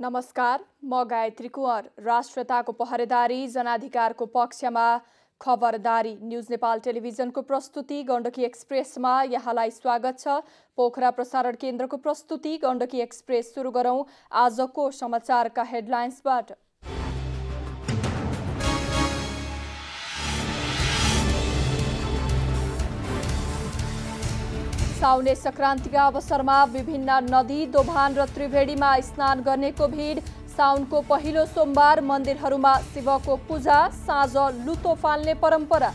नमस्कार म गायत्री कुँवर राष्ट्रताको पहरेदारी जनाधिकारको पक्षमा खबरदारी न्युज नेपाल टेलिभिजनको प्रस्तुति गण्डकी एक्सप्रेसमा यहाँलाई स्वागत छ पोखरा प्रसारण केन्द्रको प्रस्तुति गण्डकी एक्सप्रेस सुरु गरौँ आजको समाचारका हेडलाइन्सबाट साउने सङ्क्रान्तिका अवसरमा विभिन्न नदी दोभान र त्रिवेणीमा स्नान गर्नेको भिड साउनको पहिलो सोमबार मन्दिरहरूमा शिवको पूजा साँझ लुतो फाल्ने परम्परा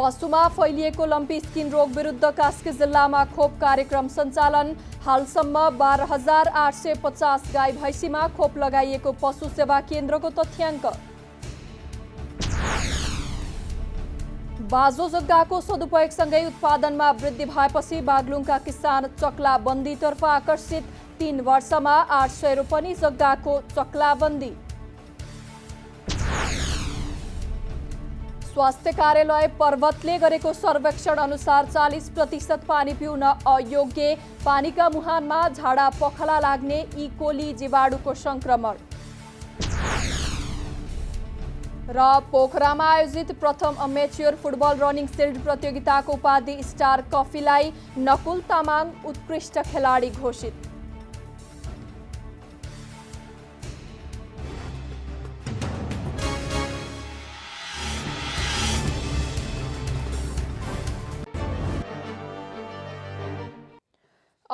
पशुमा फैलिएको लम्पी स्किन रोग विरुद्ध कास्की जिल्लामा खोप कार्यक्रम सञ्चालन हालसम्म बाह्र हजार आठ सय पचास गाई भैँसीमा खोप लगाइएको पशु सेवा केन्द्रको तथ्याङ्क बाजो जग्गाको सदुपयोगसँगै उत्पादनमा वृद्धि भएपछि बागलुङका किसान चक्लाबन्दीतर्फ आकर्षित तीन वर्षमा आठ सय रोपनी जग्गाको चक्लाबन्दी स्वास्थ्य कार्यालय पर्वतले गरेको सर्वेक्षण अनुसार चालिस प्रतिशत पानी पिउन अयोग्य पानीका मुहानमा झाडा पखला लाग्ने इकोली जीवाणुको संक्रमण र पोखरामा आयोजित प्रथम अमेच्योर फुटबल रनिङ सिल्ड प्रतियोगिताको उपाधि स्टार कफीलाई नकुल तामाङ उत्कृष्ट खेलाडी घोषित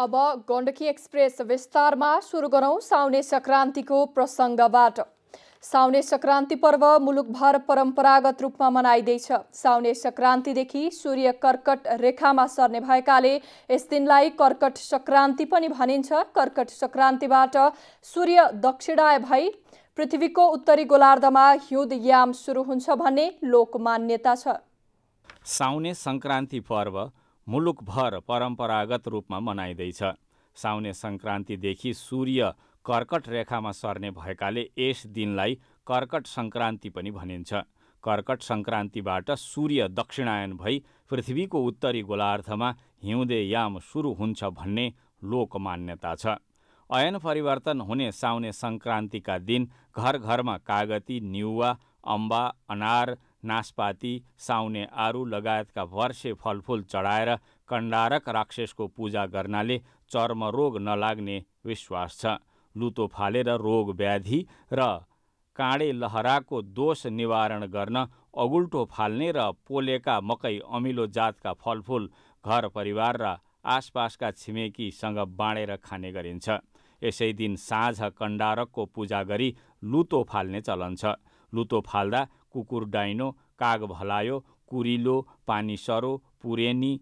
अब गण्डकी एक्सप्रेस विस्तारमा सुरु गरौँ साउने सङ्क्रान्तिको प्रसङ्गबाट साउने सङ्क्रान्ति पर्व मुलुकभर परम्परागत रूपमा मनाइँदैछ साउने सङ्क्रान्तिदेखि सूर्य कर्कट रेखामा सर्ने भएकाले यस दिनलाई कर्कट सङ्क्रान्ति पनि भनिन्छ कर्कट सङ्क्रान्तिबाट सूर्य दक्षिणाय भई पृथ्वीको उत्तरी गोलार्धमा हिउँद याम सुरु हुन्छ भन्ने लोक मान्यता छ साउने सङ्क्रान्ति पर्व मुलुकभर परम्परागत रूपमा मनाइँदैछ साउने सङ्क्रान्तिदेखि सूर्य कर्कट रेखामा सर्ने भएकाले यस दिनलाई कर्कट सङ्क्रान्ति पनि भनिन्छ कर्कट सङ्क्रान्तिबाट सूर्य दक्षिणायन भई पृथ्वीको उत्तरी गोलार्धमा हिउँदे याम सुरु हुन्छ भन्ने लोक मान्यता छ अयन परिवर्तन हुने साउने सङ्क्रान्तिका दिन घर घरमा कागती निउवा अम्बा अनार नासपाती साउने आरु लगायतका वर्षे फलफुल चढाएर कण्डारक राक्षसको पूजा गर्नाले चर्मरोग नलाग्ने विश्वास छ लुतो फालेर रोग व्याधि र काँडे लहराको दोष निवारण गर्न अगुल्टो फाल्ने र पोलेका मकै अमिलो जातका फलफुल घर परिवार र आसपासका छिमेकीसँग बाँडेर खाने गरिन्छ यसै दिन साँझ कण्डारकको पूजा गरी लुतो फाल्ने चलन छ लुतो फाल्दा कुकुर डाइनो काग भलायो कुरिलो पानी सरो पुरेनी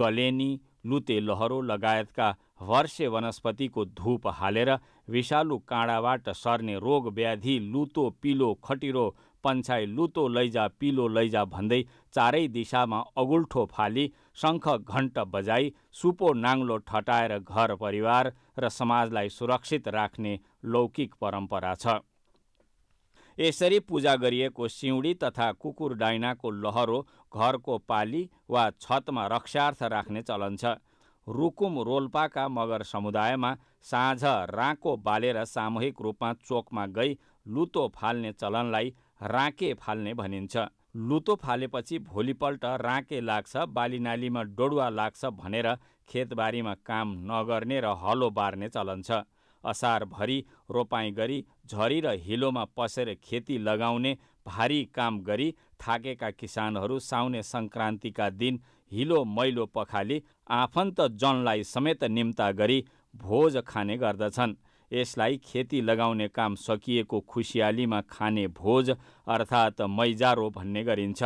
गलेनी लुते लहरो लगायतका वर्षे वनस्पतिको धूप हालेर विषालु काँडाबाट सर्ने रोग व्याधि लुतो पिलो खटिरो पन्छाइ लुतो लैजा पिलो लैजा भन्दै चारै दिशामा अगुल्ठो फाली शङ्ख घण्ट बजाई सुपो नाङ्लो ठटाएर घर परिवार र समाजलाई सुरक्षित राख्ने लौकिक परम्परा छ यसरी पूजा गरिएको सिउँडी तथा कुकुर डाइनाको लहरो घरको पाली वा छतमा रक्षार्थ राख्ने चलन छ रुकुम रोल्पाका मगर समुदायमा साँझ राँको बालेर सामूहिक रूपमा चोकमा गई लुतो फाल्ने चलनलाई राँके फाल्ने भनिन्छ लुतो फालेपछि भोलिपल्ट राँके लाग्छ बाली नालीमा डोडुवा लाग्छ भनेर खेतबारीमा काम नगर्ने र हलो बार्ने चलन छ असारभरि रोपाइँ गरी झरी र हिलोमा पसेर खेती लगाउने भारी काम गरी थाकेका किसानहरू साउने सङ्क्रान्तिका दिन हिलो मैलो पखाली आफन्त जनलाई समेत निम्ता गरी भोज खाने गर्दछन् यसलाई खेती लगाउने काम सकिएको खुसियालीमा खाने भोज अर्थात् मैजारो भन्ने गरिन्छ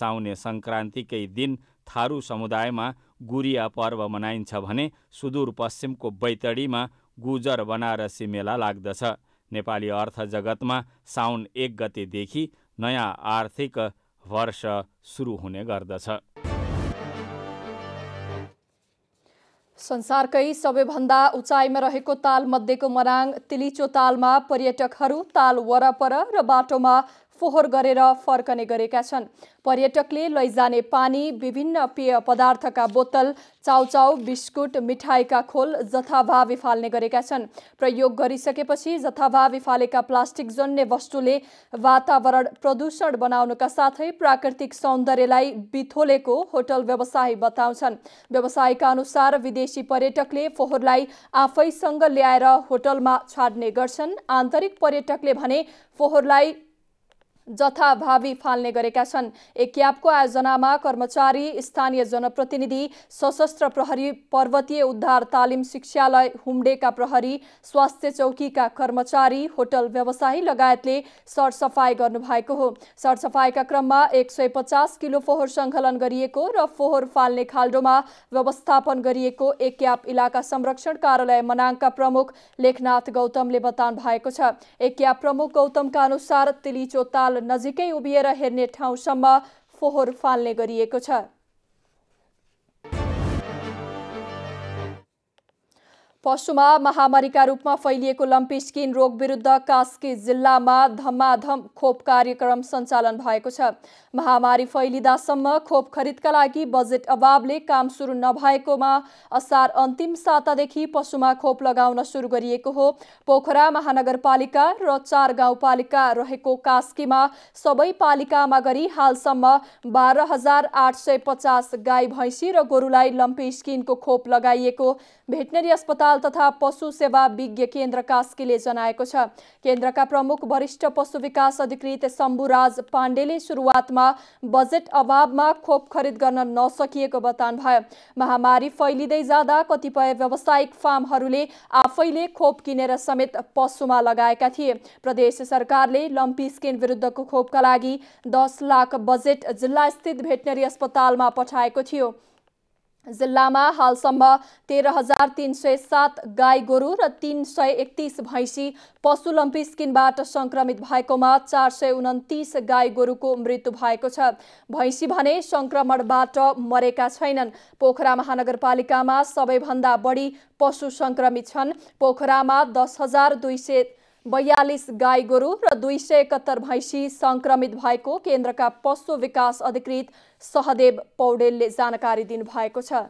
साउने सङ्क्रान्तिकै दिन थारू समुदायमा गुरिया पर्व मनाइन्छ भने सुदूरपश्चिमको बैतडीमा गुजर बनारसी मेला लाग्दछ नेपाली अर्थ जगतमा साउन एक गतेदेखि नयाँ आर्थिक वर्ष सुरु हुने गर्दछ संसारकै सबैभन्दा उचाइमा रहेको ताल मध्येको मराङ तिलिचो तालमा पर्यटकहरू ताल वरपर र बाटोमा फोहोर गरेर फर्कने गरेका छन् पर्यटकले लैजाने पानी विभिन्न पेय पदार्थका बोतल चाउचाउ बिस्कुट मिठाईका खोल जथाभावी फाल्ने गरेका छन् प्रयोग गरिसकेपछि जथाभावी फालेका प्लास्टिक जन्ने वस्तुले वातावरण प्रदूषण बनाउनका साथै प्राकृतिक सौन्दर्यलाई बिथोलेको होटल व्यवसायी बताउँछन् व्यवसायका अनुसार विदेशी पर्यटकले फोहोरलाई आफैसँग ल्याएर होटलमा छाड्ने गर्छन् आन्तरिक पर्यटकले भने फोहोरलाई जथाभावी फाल्ने गरेका छन् एक क्याबको आयोजनामा कर्मचारी स्थानीय जनप्रतिनिधि सशस्त्र प्रहरी पर्वतीय उद्धार तालिम शिक्षालय हुम्डेका प्रहरी स्वास्थ्य चौकीका कर्मचारी होटल व्यवसायी लगायतले सरसफाई गर्नुभएको हो सरसफाईका क्रममा एक सय पचास किलो फोहोर सङ्कलन गरिएको र फोहोर फाल्ने खाल्डोमा व्यवस्थापन गरिएको एक एक्याप इलाका संरक्षण कार्यालय मनाङका प्रमुख लेखनाथ गौतमले बताउनु भएको छ एक्याप प्रमुख गौतमका अनुसार तिलिचोताल नजिकै उभिएर हेर्ने ठाउँसम्म फोहोर फाल्ने गरिएको छ पशुमा महामारीका रूपमा फैलिएको लम्पी स्किन रोग विरुद्ध कास्की जिल्लामा धम्माधम खोप कार्यक्रम सञ्चालन भएको छ महामारी फैलिँदासम्म खोप खरिदका लागि बजेट अभावले काम सुरु नभएकोमा असार अन्तिम सातादेखि पशुमा खोप लगाउन सुरु गरिएको हो पोखरा महानगरपालिका र चार गाउँपालिका रहेको कास्कीमा सबै पालिकामा गरी हालसम्म बाह्र हजार आठ सय पचास गाई भैँसी र गोरुलाई लम्पी स्किनको खोप लगाइएको भेटनेरी अस्पताल तथा पशु सेवा विज्ञ केन्द्र कास्कीले जनाएको छ केन्द्रका प्रमुख वरिष्ठ पशु विकास अधिकृत शम्भुराज पाण्डेले सुरुवातमा बजेट अभावमा खोप खरिद गर्न नसकिएको बताउनु भयो महामारी फैलिँदै जाँदा कतिपय व्यावसायिक फार्महरूले आफैले खोप किनेर समेत पशुमा लगाएका थिए प्रदेश सरकारले लम्पी स्किन विरुद्धको खोपका लागि दस लाख बजेट जिल्लास्थित भेटनेरी अस्पतालमा पठाएको थियो जिल्लामा हालसम्म तेह्र हजार तिन सय सात गाई गोरु र तिन सय एकतिस भैँसी पशु स्किनबाट सङ्क्रमित भएकोमा चार सय उन्तिस गाई गोरुको मृत्यु भएको छ भैँसी भने सङ्क्रमणबाट मरेका छैनन् पोखरा महानगरपालिकामा सबैभन्दा बढी पशु सङ्क्रमित छन् पोखरामा दस हजार दुई सय बयालिस गाई गोरु र दुई सय एकहत्तर भैँसी सङ्क्रमित भएको केन्द्रका पशु विकास अधिकृत सहदेव पौडेलले जानकारी दिनुभएको छ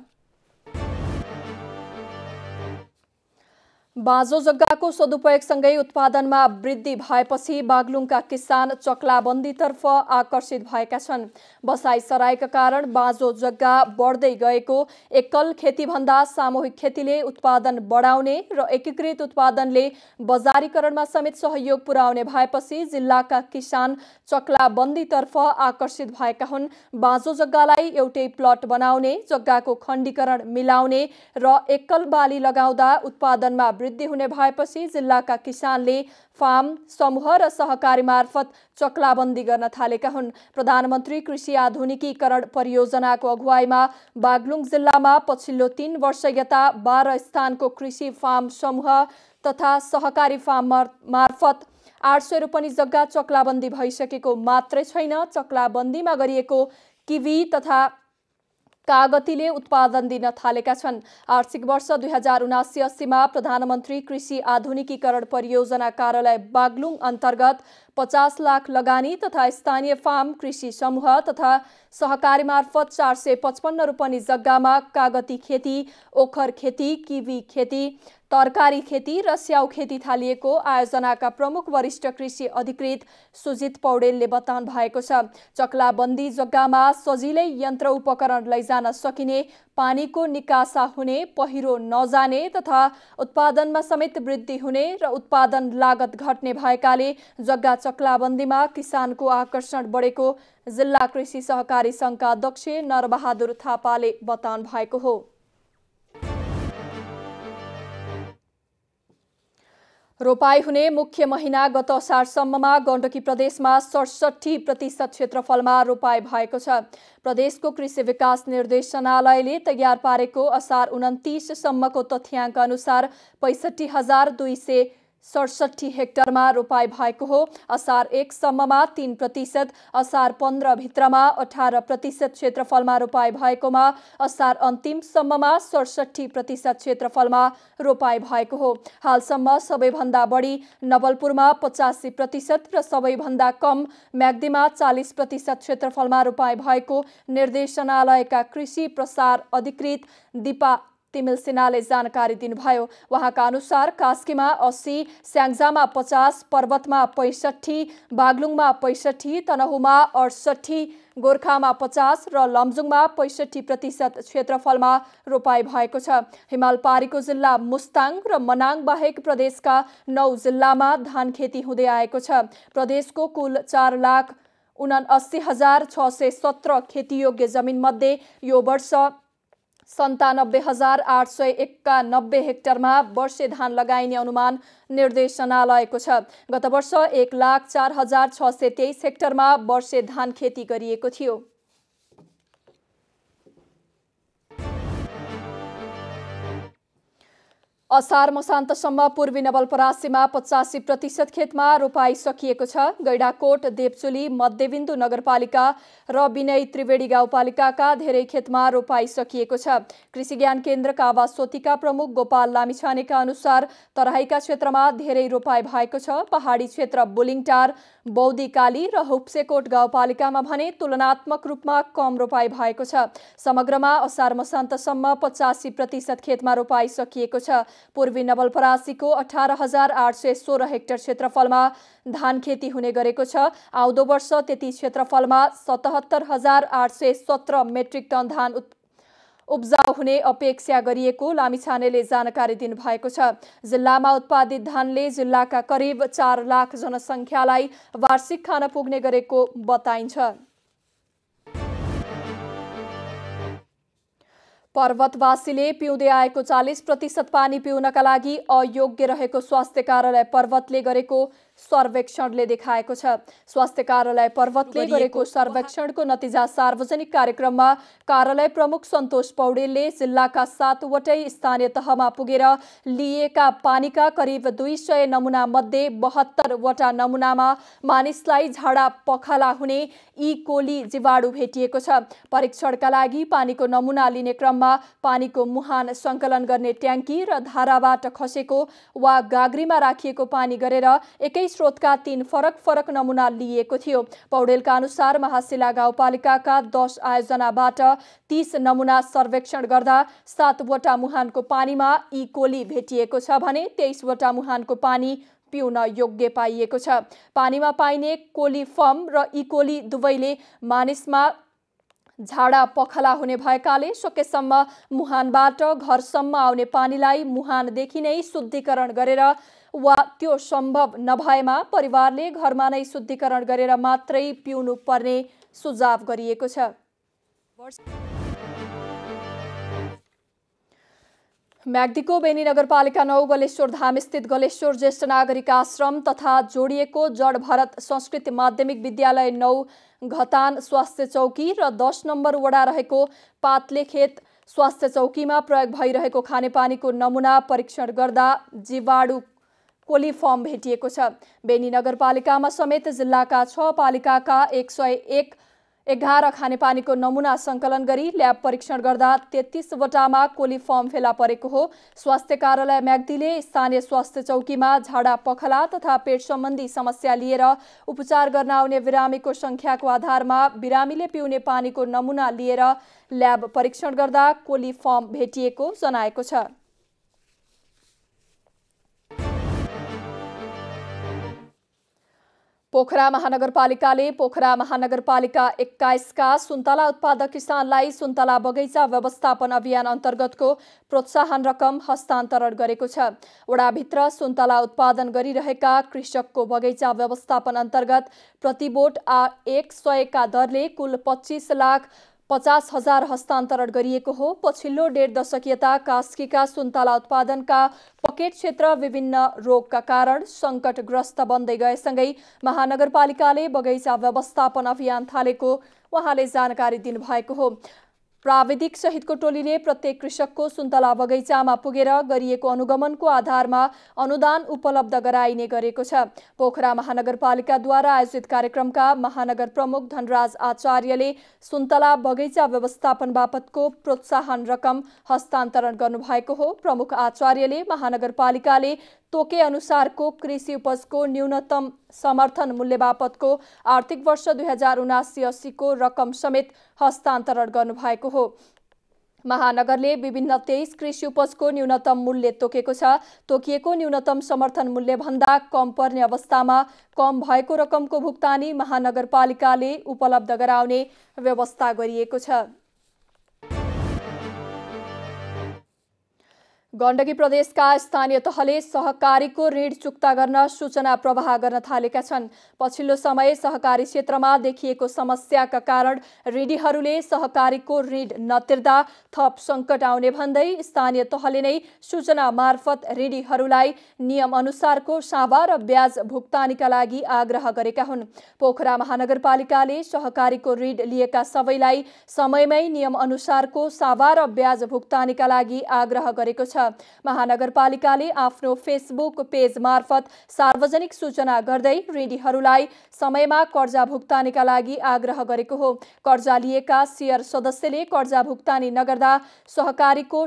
बाँझो जग्गाको सदुपयोगसँगै उत्पादनमा वृद्धि भएपछि बागलुङका किसान चक्लाबन्दीतर्फ आकर्षित भएका छन् बसाई सराईका कारण बाँझो जग्गा बढ्दै गएको एकल खेतीभन्दा सामूहिक खेतीले उत्पादन बढाउने र एकीकृत उत्पादनले बजारीकरणमा समेत सहयोग पुर्याउने भएपछि जिल्लाका किसान चक्लाबन्दीतर्फ आकर्षित भएका हुन् बाँझो जग्गालाई एउटै प्लट बनाउने जग्गाको खण्डीकरण मिलाउने र एकल बाली लगाउँदा उत्पादनमा वृद्धि हुने भएपछि जिल्लाका किसानले फार्म समूह र सहकारी मार्फत चक्लाबन्दी गर्न थालेका हुन् प्रधानमन्त्री कृषि आधुनिकीकरण परियोजनाको अगुवाईमा बागलुङ जिल्लामा पछिल्लो तीन वर्ष यता बाह्र स्थानको कृषि फार्म समूह तथा सहकारी फार्म मार्फत आठ सय रोपनी जग्गा चक्लाबन्दी भइसकेको मात्रै छैन चक्लाबन्दीमा गरिएको किवी तथा कागतीले उत्पादन दिन थालेका छन् आर्थिक वर्ष दुई हजार उनासी अस्सीमा प्रधानमन्त्री कृषि आधुनिकीकरण परियोजना कार्यालय बागलुङ अन्तर्गत पचास लाख लगानी तथा स्थानीय फार्म कृषि समूह तथा सहकारी मार्फत चार सय पचपन्न रोपनी जग्गामा कागती खेती ओखर खेती किवी खेती तरकारी खेती र स्याउ खेती थालिएको आयोजनाका प्रमुख वरिष्ठ कृषि अधिकृत सुजित पौडेलले बताउनु भएको छ चक्लाबन्दी जग्गामा सजिलै यन्त्र उपकरण लैजान सकिने पानीको निकासा हुने पहिरो नजाने तथा उत्पादनमा समेत वृद्धि हुने र उत्पादन लागत घट्ने भएकाले जग्गा चक्लाबन्दीमा किसानको आकर्षण बढेको जिल्ला कृषि सहकारी सङ्घका अध्यक्ष नरबहादुर थापाले बताउनु भएको हो रोपाई हुने मुख्य महिना गत असारसम्ममा गण्डकी प्रदेशमा सडसठी प्रतिशत क्षेत्रफलमा रोपाई भएको छ प्रदेशको कृषि विकास निर्देशनालयले तयार पारेको असार उन्तिससम्मको तथ्याङ्क अनुसार पैँसठी हजार दुई सय सडसठी हेक्टरमा रोपाई भएको हो असार एकसम्ममा तिन प्रतिशत असार पन्ध्रभित्रमा अठार प्रतिशत क्षेत्रफलमा रोपाई भएकोमा असार अन्तिमसम्ममा सडसठी प्रतिशत क्षेत्रफलमा रोपाई भएको हो हालसम्म सबैभन्दा बढी नवलपुरमा पचासी प्रतिशत र सबैभन्दा कम म्याग्दीमा चालिस प्रतिशत क्षेत्रफलमा रोपाई भएको निर्देशनालयका कृषि प्रसार अधिकृत दिपा तिमिल सिन्हाले जानकारी दिनुभयो उहाँका अनुसार कास्कीमा अस्सी स्याङ्जामा पचास पर्वतमा पैँसठी बागलुङमा पैँसठी तनहुमा अडसठी गोर्खामा पचास र लमजुङमा पैँसठी प्रतिशत क्षेत्रफलमा रोपाई भएको छ हिमाल पारीको जिल्ला मुस्ताङ र मनाङ बाहेक प्रदेशका नौ जिल्लामा धान खेती हुँदै आएको छ प्रदेशको कुल चार लाख उना अस्सी हजार छ सय सत्र खेतीयोग्य जमिनमध्ये यो वर्ष सन्तानब्बे हजार आठ सय एक्कानब्बे हेक्टरमा वर्षे धान लगाइने अनुमान निर्देशनालयको छ गत वर्ष एक लाख चार हजार छ सय तेइस हेक्टरमा वर्षे धान खेती गरिएको थियो असार मसान्तसम्म पूर्वी नवलपरासीमा पचासी प्रतिशत खेतमा रोपाई सकिएको छ गैडाकोट देवचुली मध्यविन्दु नगरपालिका र विनय त्रिवेणी गाउँपालिकाका धेरै खेतमा रोपाई सकिएको छ कृषि ज्ञान केन्द्रका आवासोतीका प्रमुख गोपाल लामिछानेका अनुसार तराईका क्षेत्रमा धेरै रोपाई भएको छ पहाडी क्षेत्र बुलिङटार बौद्धिकाली र हुप्सेकोट गाउँपालिकामा भने तुलनात्मक रूपमा कम रोपाई भएको छ समग्रमा असार मसान्तसम्म पचासी प्रतिशत खेतमा रोपाई सकिएको छ पूर्वी नवलपरासीको अठार हजार आठ सय सोह्र हेक्टर क्षेत्रफलमा धान खेती हुने गरेको छ आउँदो वर्ष त्यति क्षेत्रफलमा सतहत्तर हजार आठ सय सत्र मेट्रिक टन धान उत् उब्जाउ हुने अपेक्षा गरिएको लामिछानेले जानकारी दिनुभएको छ जिल्लामा उत्पादित धानले जिल्लाका करिब चार लाख जनसङ्ख्यालाई वार्षिक खान पुग्ने गरेको बताइन्छ पर्वतवासीले पिउँदै आएको चालिस प्रतिशत पानी पिउनका लागि अयोग्य रहेको स्वास्थ्य कार्यालय पर्वतले गरेको सर्वेक्षणले देखाएको छ स्वास्थ्य कार्यालय पर्वतले गरेको सर्वेक्षणको नतिजा सार्वजनिक कार्यक्रममा कार्यालय प्रमुख सन्तोष पौडेलले जिल्लाका सातवटै स्थानीय तहमा पुगेर लिएका पानीका करिब दुई सय नमुना मध्ये बहत्तरवटा नमुनामा मानिसलाई झाडा पखाला हुने ई कोली जीवाणु भेटिएको छ परीक्षणका लागि पानीको नमुना लिने क्रममा पानीको मुहान सङ्कलन गर्ने ट्याङ्की र धाराबाट खसेको वा गाग्रीमा राखिएको पानी गरेर एकै स्रोतका तीन फरक फरक नमुना लिइएको थियो पौडेलका अनुसार महाशिला गाउँपालिकाका दस आयोजनाबाट तीस नमुना सर्वेक्षण गर्दा सातवटा मुहानको पानीमा यी कोली भेटिएको छ भने तेइसवटा मुहानको पानी पिउन योग्य पाइएको छ पानीमा पाइने कोली कोलिफर्म र इकोली दुवैले मानिसमा झाडा पखला हुने भएकाले सकेसम्म मुहानबाट घरसम्म आउने पानीलाई मुहानदेखि नै शुद्धिकरण गरेर वा त्यो सम्भव नभएमा परिवारले घरमा नै शुद्धिकरण गरेर मात्रै पिउनु पर्ने सुझाव गरिएको छ म्याग्दीको बेनी नगरपालिका नौ गलेश्वर धाम स्थित गलेश्वर ज्येष्ठ नागरिक आश्रम तथा जोडिएको जड भारत संस्कृत माध्यमिक विद्यालय नौ घतान स्वास्थ्य चौकी र दस नम्बर वडा रहेको पातलेखेत स्वास्थ्य चौकीमा प्रयोग भइरहेको खानेपानीको नमुना परीक्षण गर्दा जीवाणु कोलिफर्म भेटिएको छ बेनी नगरपालिकामा समेत जिल्लाका छ पालिकाका एक सय एक एघार खानेपानीको नमुना सङ्कलन गरी ल्याब परीक्षण गर्दा तेत्तिसवटामा कोलिफर्म फेला परेको हो स्वास्थ्य कार्यालय म्याग्दीले स्थानीय स्वास्थ्य चौकीमा झाडा पखला तथा पेट सम्बन्धी समस्या लिएर उपचार गर्न आउने बिरामीको सङ्ख्याको आधारमा बिरामीले पिउने पानीको नमुना लिएर ल्याब परीक्षण गर्दा कोलिफर्म भेटिएको जनाएको छ पोखरा महानगरपालिकाले पोखरा महानगरपालिका एक्काइसका सुन्तला उत्पादक किसानलाई सुन्तला बगैँचा व्यवस्थापन अभियान अन्तर्गतको प्रोत्साहन रकम हस्तान्तरण गरेको छ वडाभित्र सुन्तला उत्पादन गरिरहेका कृषकको बगैँचा व्यवस्थापन अन्तर्गत प्रतिबोट आ एक सयका दरले कुल पच्चिस लाख पचास हजार हस्तान्तरण गरिएको हो पछिल्लो डेढ दशक यता कास्कीका सुन्तला उत्पादनका पकेट क्षेत्र विभिन्न रोगका कारण सङ्कटग्रस्त बन्दै गएसँगै महानगरपालिकाले बगैँचा व्यवस्थापन अभियान थालेको उहाँले जानकारी दिनुभएको हो प्राविधिक सहितको टोलीले प्रत्येक कृषकको सुन्तला बगैँचामा पुगेर गरिएको अनुगमनको आधारमा अनुदान उपलब्ध गराइने गरेको छ पोखरा महानगरपालिकाद्वारा आयोजित कार्यक्रमका महानगर प्रमुख धनराज आचार्यले सुन्तला बगैँचा व्यवस्थापन बापतको प्रोत्साहन रकम हस्तान्तरण गर्नुभएको हो प्रमुख आचार्यले महानगरपालिकाले तोके अनुसारको कृषि उपजको न्यूनतम समर्थन मूल्य बापतको आर्थिक वर्ष दुई हजार उनासी अस्सीको रकम समेत हस्तान्तरण गर्नुभएको हो महानगरले विभिन्न तेइस कृषि उपजको न्यूनतम मूल्य तोकेको छ तोकिएको न्यूनतम समर्थन मूल्यभन्दा कम पर्ने अवस्थामा कम भएको रकमको भुक्तानी महानगरपालिकाले उपलब्ध गराउने व्यवस्था गरिएको छ गण्डकी प्रदेशका स्थानीय तहले सहकारीको ऋण चुक्ता गर्न सूचना प्रवाह गर्न थालेका छन् पछिल्लो समय सहकारी क्षेत्रमा देखिएको समस्याका कारण ऋणीहरूले सहकारीको ऋण नतिर्दा थप सङ्कट आउने भन्दै स्थानीय तहले नै सूचना मार्फत ऋणीहरूलाई नियमअनुसारको सावा र ब्याज भुक्तानीका लागि आग्रह गरेका हुन् पोखरा महानगरपालिकाले सहकारीको ऋण लिएका सबैलाई समयमै नियमअनुसारको सावा र ब्याज भुक्तानीका लागि आग्रह गरेको छ महानगरपालिकाले आफ्नो फेसबुक पेज मार्फत सार्वजनिक सूचना गर्दै ऋणीहरूलाई समयमा कर्जा भुक्तानीका लागि आग्रह गरेको हो कर्जा लिएका सेयर सदस्यले कर्जा भुक्तानी नगर्दा सहकारीको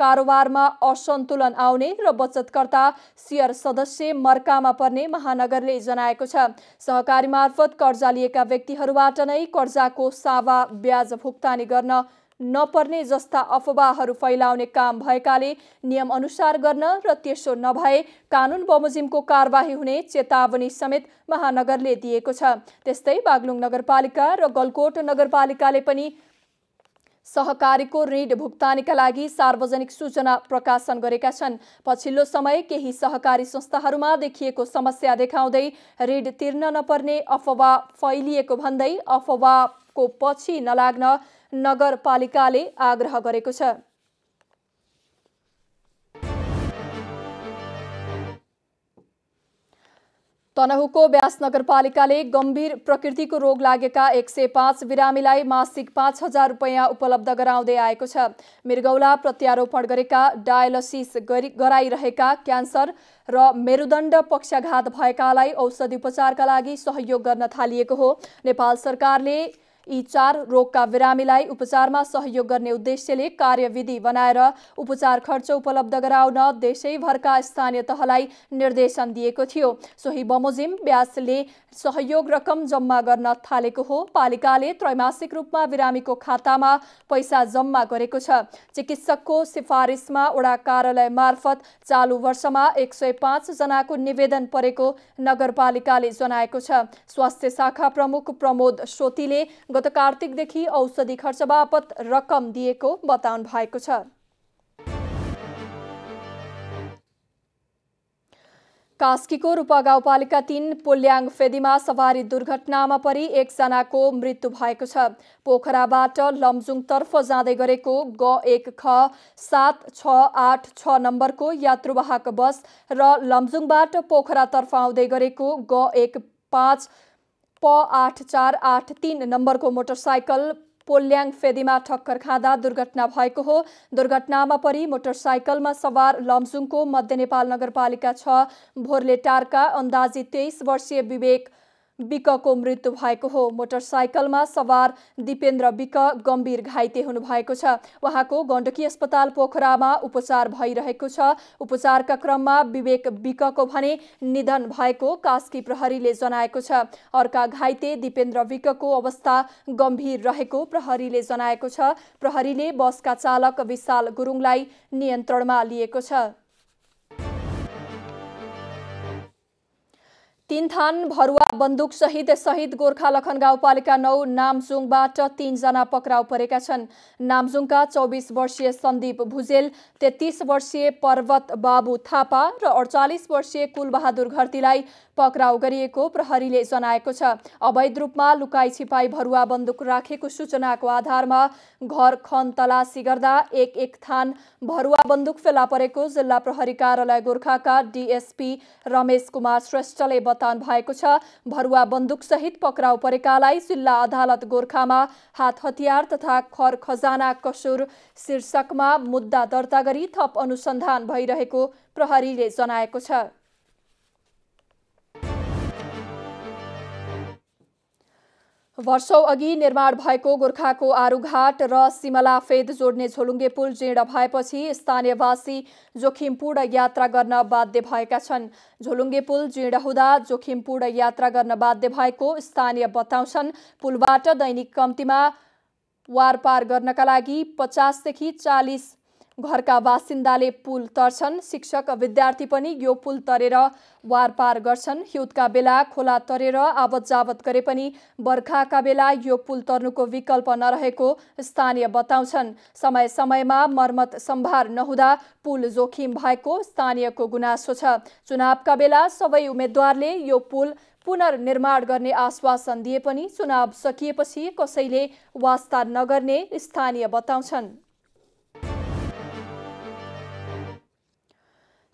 कारोबारमा असन्तुलन आउने र बचतकर्ता सियर सदस्य मर्कामा पर्ने महानगरले जनाएको छ सहकारी मार्फत कर्जा लिएका व्यक्तिहरूबाट नै कर्जाको सावा ब्याज भुक्तानी गर्न नपर्ने जस्ता अफवाहहरू फैलाउने काम भएकाले नियम अनुसार गर्न र त्यसो नभए कानुन बमोजिमको कारवाही हुने चेतावनी समेत महानगरले दिएको छ त्यस्तै बागलुङ नगरपालिका र गलकोट नगरपालिकाले पनि सहकारीको ऋण भुक्तानीका लागि सार्वजनिक सूचना प्रकाशन गरेका छन् पछिल्लो समय केही सहकारी संस्थाहरूमा देखिएको समस्या देखाउँदै ऋण तिर्न नपर्ने अफवाह फैलिएको भन्दै अफवाहको पछि नलाग्न नगरपालिकाले आग्रह गरेको छ तनहुको व्यास नगरपालिकाले गम्भीर प्रकृतिको रोग लागेका एक सय पाँच बिरामीलाई मासिक पाँच हजार रुपियाँ उपलब्ध गराउँदै आएको छ मृगौला प्रत्यारोपण गरेका डायलसिस गराइरहेका क्यान्सर र मेरुदण्ड पक्षाघात भएकालाई औषधि उपचारका लागि सहयोग गर्न थालिएको हो नेपाल सरकारले यी चार रोगका बिरामीलाई उपचारमा सहयोग गर्ने उद्देश्यले कार्यविधि बनाएर उपचार खर्च उपलब्ध गराउन देशैभरका स्थानीय तहलाई निर्देशन दिएको थियो सोही बमोजिम ब्यासले सहयोग रकम जम्मा गर्न थालेको हो पालिकाले त्रैमासिक रूपमा बिरामीको खातामा पैसा जम्मा गरेको छ चिकित्सकको सिफारिसमा वडा कार्यालय मार्फत चालु वर्षमा एक सय पाँचजनाको निवेदन परेको नगरपालिकाले जनाएको छ स्वास्थ्य शाखा प्रमुख प्रमोद सोतीले गत कार्तिकदेखि औषधि खर्च बापत रकम दिएको बताउनु भएको छ कास्कीको रूपा गाउँपालिका तीन पोल्याङ फेदीमा सवारी दुर्घटनामा परि एकजनाको मृत्यु भएको छ पोखराबाट लमजुङतर्फ जाँदै गरेको ग एक ख सात छ आठ छ नम्बरको यात्रुवाहक बस र लमजुङबाट पोखरातर्फ आउँदै गरेको ग एक पाँच प आठ चार आठ तिन नम्बरको मोटरसाइकल पोल्याङ फेदीमा ठक्कर खाँदा दुर्घटना भएको हो दुर्घटनामा परि मोटरसाइकलमा सवार लमजुङको मध्य नेपाल नगरपालिका छ भोरलेटारका अन्दाजी तेइस वर्षीय विवेक विकको मृत्यु भएको हो मोटरसाइकलमा सवार दिपेन्द्र विक गम्भीर घाइते हुनुभएको छ उहाँको गण्डकी अस्पताल पोखरामा उपचार भइरहेको छ उपचारका क्रममा विवेक विकको भने निधन भएको कास्की प्रहरीले जनाएको छ अर्का घाइते दिपेन्द्र विकको अवस्था गम्भीर रहेको प्रहरीले जनाएको छ प्रहरीले बसका चालक विशाल गुरुङलाई नियन्त्रणमा लिएको छ तीन थान भरुवा बन्दुक सहित शहीद गोर्खा लखन गाउँपालिका नौ नामजुङबाट तीनजना पक्राउ परेका छन् नामजुङका चौबिस वर्षीय सन्दीप भुजेल तेत्तिस वर्षीय पर्वत बाबु थापा र अडचालिस वर्षीय कुलबहादुर घरतीलाई पक्राउ गरिएको प्रहरीले जनाएको छ अवैध रूपमा लुकाई छिपाई भरुवा बन्दुक राखेको सूचनाको आधारमा घर खन तलासी गर्दा एक एक थान भरुवा बन्दुक फेला परेको जिल्ला प्रहरी कार्यालय गोर्खाका डिएसपी रमेश कुमार श्रेष्ठले बताउनु भएको छ भरुवा बन्दुक सहित पक्राउ परेकालाई जिल्ला अदालत गोर्खामा हात हतियार तथा खर खजाना कसुर शीर्षकमा मुद्दा दर्ता गरी थप अनुसन्धान भइरहेको प्रहरीले जनाएको छ वर्षौ अघि निर्माण भएको गोर्खाको आरूघाट र सिमला फेद जोड्ने झोलुङ्गे पुल जीर्ण भएपछि स्थानीयवासी जोखिमपूर्ण यात्रा गर्न बाध्य भएका छन् झोलुङ्गे पुल जीर्ण हुँदा जोखिमपूर्ण यात्रा गर्न बाध्य भएको स्थानीय बताउँछन् पुलबाट दैनिक कम्तीमा वारपार गर्नका लागि पचासदेखि चालिस घरका बासिन्दाले पुल तर्छन् शिक्षक विद्यार्थी पनि यो पुल तरेर वार पार गर्छन् हिउँदका बेला खोला तरेर आवत जावत गरे पनि बर्खाका बेला यो पुल तर्नुको विकल्प नरहेको स्थानीय बताउँछन् समय समयमा मर्मत सम्भार नहुँदा पुल जोखिम भएको स्थानीयको गुनासो छ चुनावका बेला सबै उम्मेद्वारले यो पुल पुनर्निर्माण गर्ने आश्वासन दिए पनि चुनाव सकिएपछि कसैले वास्ता नगर्ने स्थानीय बताउँछन्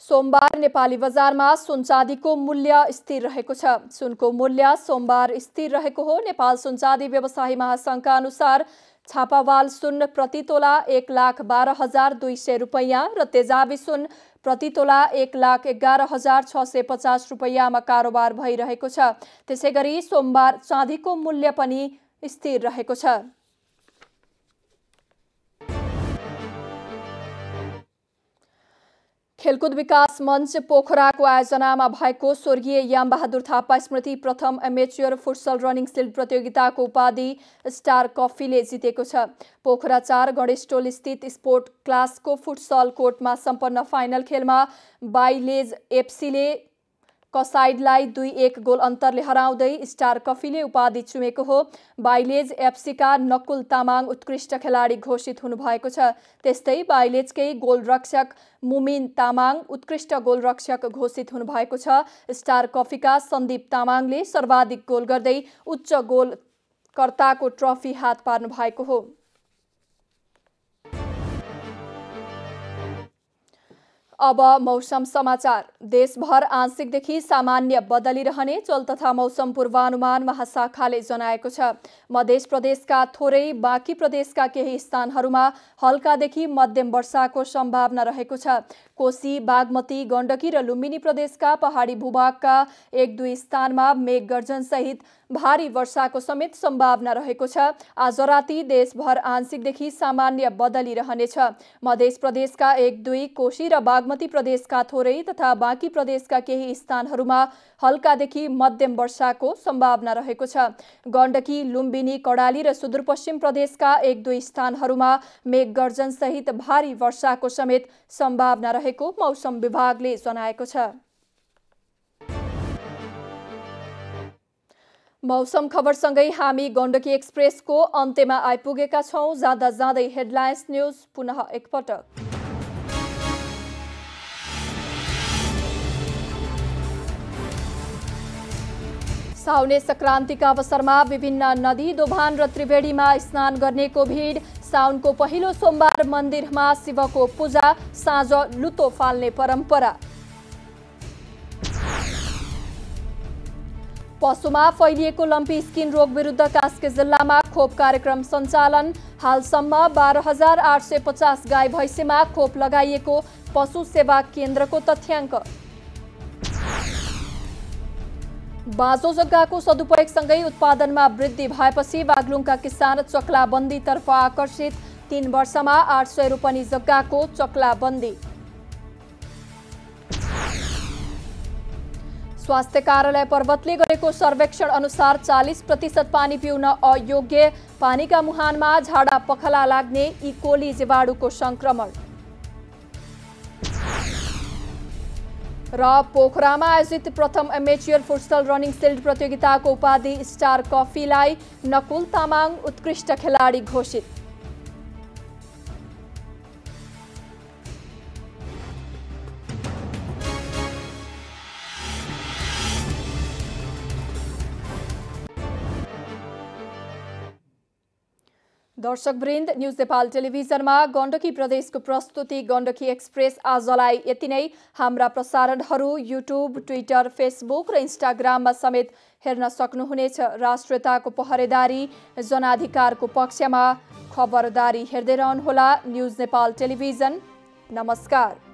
सोमबार नेपाली बजारमा सुन चाँदीको मूल्य स्थिर रहेको छ सुनको मूल्य सोमबार स्थिर रहेको हो नेपाल सुनचाँदी व्यवसायी महासङ्घका अनुसार छापावाल सुन प्रति तोला एक लाख बाह्र हजार दुई सय रुपैयाँ र तेजाबी सुन प्रति तोला एक लाख एघार हजार छ सय पचास रुपैयाँमा कारोबार भइरहेको छ त्यसै गरी सोमबार चाँदीको मूल्य पनि स्थिर रहेको छ खेलकुद विकास मञ्च पोखराको आयोजनामा भएको स्वर्गीय यामबहादुर थापा स्मृति प्रथम एमेच्योर फुटसल रनिङ सिल्ड प्रतियोगिताको उपाधि स्टार कफीले जितेको छ पोखरा चार गणेशटोल स्थित स्पोर्ट क्लासको फुटसल कोर्टमा सम्पन्न फाइनल खेलमा बाइलेज एफसीले कसाइडलाई दुई एक गोल अन्तरले हराउँदै स्टार कफीले उपाधि चुमेको हो बाइलेज एफसीका नकुल तामाङ उत्कृष्ट खेलाडी घोषित हुनुभएको छ त्यस्तै बाइलेजकै गोलरक्षक मुमिन तामाङ उत्कृष्ट गोलरक्षक घोषित हुनुभएको छ स्टार कफीका सन्दीप तामाङले सर्वाधिक गोल गर्दै उच्च गोलकर्ताको ट्रफी हात पार्नु भएको हो अब मौसम समाचार देशभर आंशिकदेखि सामान्य बदलिरहने चल तथा मौसम पूर्वानुमान महाशाखाले जनाएको छ मध्य प्रदेशका थोरै बाँकी प्रदेशका केही स्थानहरूमा हल्कादेखि मध्यम वर्षाको सम्भावना रहेको छ कोशी बागमती गण्डकी र लुम्बिनी प्रदेशका पहाडी भूभागका एक दुई स्थानमा मेघगर्जनसहित भारी वर्षाको समेत सम्भावना रहेको छ आज राति देशभर आंशिकदेखि सामान्य बदली रहनेछ मध्य प्रदेशका एक दुई कोशी र बागमती प्रदेशका थोरै तथा बाँकी प्रदेशका केही स्थानहरूमा हल्कादेखि मध्यम वर्षाको सम्भावना रहेको छ गण्डकी लुम्बिनी कडाली र सुदूरपश्चिम प्रदेशका एक दुई स्थानहरूमा मेघगर्जनसहित भारी वर्षाको समेत सम्भावना रहेको रहेको मौसम विभागले जनाएको छ मौसम खबरसँगै हामी गण्डकी एक्सप्रेसको अन्त्यमा आइपुगेका छौँ जाँदा जाँदै हेडलाइन्स न्युज पुनः एकपटक साउने सङ्क्रान्तिका अवसरमा विभिन्न नदी दोभान र त्रिवेणीमा स्नान गर्नेको भिड साउनको पहिलो सोमबार मन्दिरमा शिवको पूजा साँझ लुतो फाल्ने परम्परा पशुमा फैलिएको लम्पी स्किन रोग विरुद्ध कास्के जिल्लामा खोप कार्यक्रम सञ्चालन हालसम्म बाह्र हजार आठ सय पचास गाई भैँसीमा खोप लगाइएको पशु सेवा केन्द्रको तथ्याङ्क बाँझो जग्गाको सदुपयोगसँगै उत्पादनमा वृद्धि भएपछि बाग्लुङका किसान चक्लाबन्दीतर्फ आकर्षित तीन वर्षमा आठ सय रोपनी जग्गाको चक्लाबन्दी स्वास्थ्य कार्यालय पर्वतले गरेको सर्वेक्षण अनुसार चालिस प्रतिशत पानी पिउन अयोग्य पानीका मुहानमा झाडा पखला लाग्ने इकोली जीवाणुको संक्रमण र पोखरामा आयोजित प्रथम एमेच्योर फुटसल रनिङ सिल्ड प्रतियोगिताको उपाधि स्टार कफीलाई नकुल तामाङ उत्कृष्ट खेलाडी घोषित दर्शक वृन्द न्युज नेपाल टेलिभिजनमा गण्डकी प्रदेशको प्रस्तुति गण्डकी एक्सप्रेस आजलाई यति नै हाम्रा प्रसारणहरू युट्युब ट्विटर फेसबुक र इन्स्टाग्राममा समेत हेर्न सक्नुहुनेछ राष्ट्रियताको पहरेदारी जनाधिकारको पक्षमा खबरदारी हेर्दै रहनुहोला न्युज नेपाल टेलिभिजन नमस्कार